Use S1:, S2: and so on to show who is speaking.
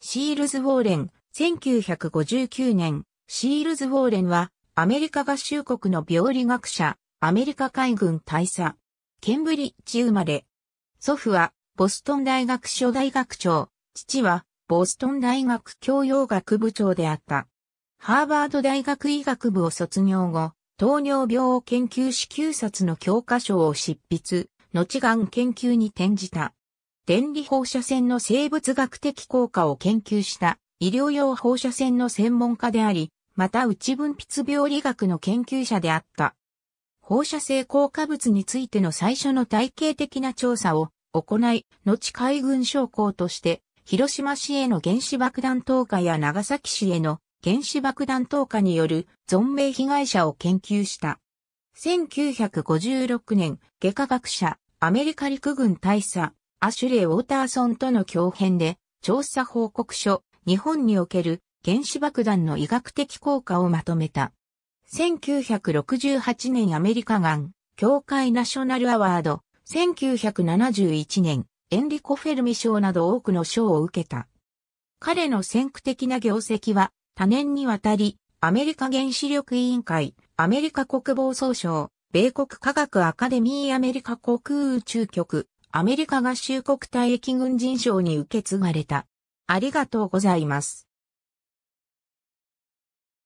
S1: シ
S2: ールズ・ウォーレン、1959年、シールズ・ウォーレンは、アメリカ合衆国の病理学者、アメリカ海軍大佐、ケンブリッジ生まれ。祖父は、ボストン大学所大学長、父は、ボストン大学教養学部長であった。ハーバード大学医学部を卒業後、糖尿病を研究し9冊の教科書を執筆、後がん研究に転じた。電離放射線の生物学的効果を研究した医療用放射線の専門家であり、また内分泌病理学の研究者であった。放射性効果物についての最初の体系的な調査を行い、後海軍将校として、広島市への原子爆弾投下や長崎市への原子爆弾投下による存命被害者を研究した。1956年、外科学者、アメリカ陸軍大佐、アシュレイ・ウォーターソンとの共編で、調査報告書、日本における原子爆弾の医学的効果をまとめた。1968年アメリカがん、協会ナショナルアワード、1971年、エンリコ・フェルミ賞など多くの賞を受けた。彼の先駆的な業績は、多年にわたり、アメリカ原子力委員会、アメリカ国防総省、米国科学アカデミーアメリカ航空宇宙局、アメリカ合衆国退役軍人賞に受け継がれた。ありがとうご
S1: ざいます。